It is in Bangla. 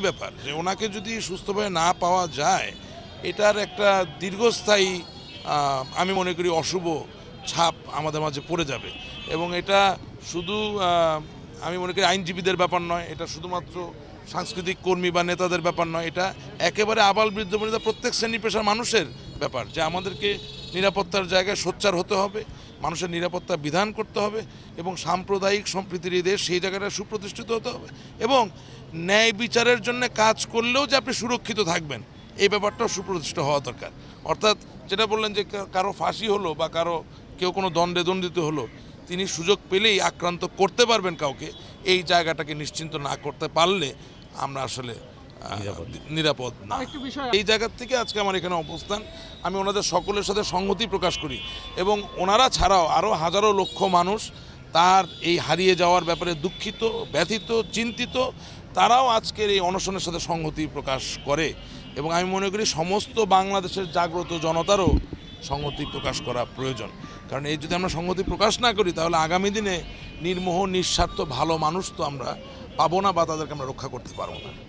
একই ব্যাপার যে ওনাকে যদি সুস্থভাবে না পাওয়া যায় এটার একটা দীর্ঘস্থায়ী আমি মনে করি অশুভ ছাপ আমাদের মাঝে পড়ে যাবে এবং এটা শুধু আমি মনে করি আইনজীবীদের ব্যাপার নয় এটা শুধুমাত্র সাংস্কৃতিক কর্মী বা নেতাদের ব্যাপার নয় এটা একেবারে আবাল বৃদ্ধ বৃদ্ধা প্রত্যেক শ্রেণী পেশার মানুষের ব্যাপার যে আমাদেরকে নিরাপত্তার জায়গায় সোচ্চার হতে হবে মানুষের নিরাপত্তা বিধান করতে হবে এবং সাম্প্রদায়িক সম্প্রীতির এই দেশ সেই জায়গাটা সুপ্রতিষ্ঠিত হতে হবে এবং ন্যায় বিচারের জন্য কাজ করলেও যে আপনি সুরক্ষিত থাকবেন এই ব্যাপারটাও সুপ্রতিষ্ঠিত হওয়া দরকার অর্থাৎ যেটা বললেন যে কারো ফাঁসি হলো বা কারো কেউ কোনো দণ্ডে দণ্ডিত হলো তিনি সুযোগ পেলেই আক্রান্ত করতে পারবেন কাউকে এই জায়গাটাকে নিশ্চিন্ত না করতে পারলে আমরা আসলে নিরাপদ না এই জায়গার থেকে আজকে আমার এখানে অবস্থান আমি ওনাদের সকলের সাথে সংহতি প্রকাশ করি এবং ওনারা ছাড়াও আরও হাজারো লক্ষ মানুষ তার এই হারিয়ে যাওয়ার ব্যাপারে দুঃখিত ব্যথিত চিন্তিত তারাও আজকের এই অনশনের সাথে সংহতি প্রকাশ করে এবং আমি মনে করি সমস্ত বাংলাদেশের জাগ্রত জনতারও সংহতি প্রকাশ করা প্রয়োজন কারণ এই যদি আমরা সংহতি প্রকাশ না করি তাহলে আগামী দিনে নির্মোহ নিঃস্বার্থ ভালো মানুষ তো আমরা পাবো না বা তাদেরকে আমরা রক্ষা করতে পারবো না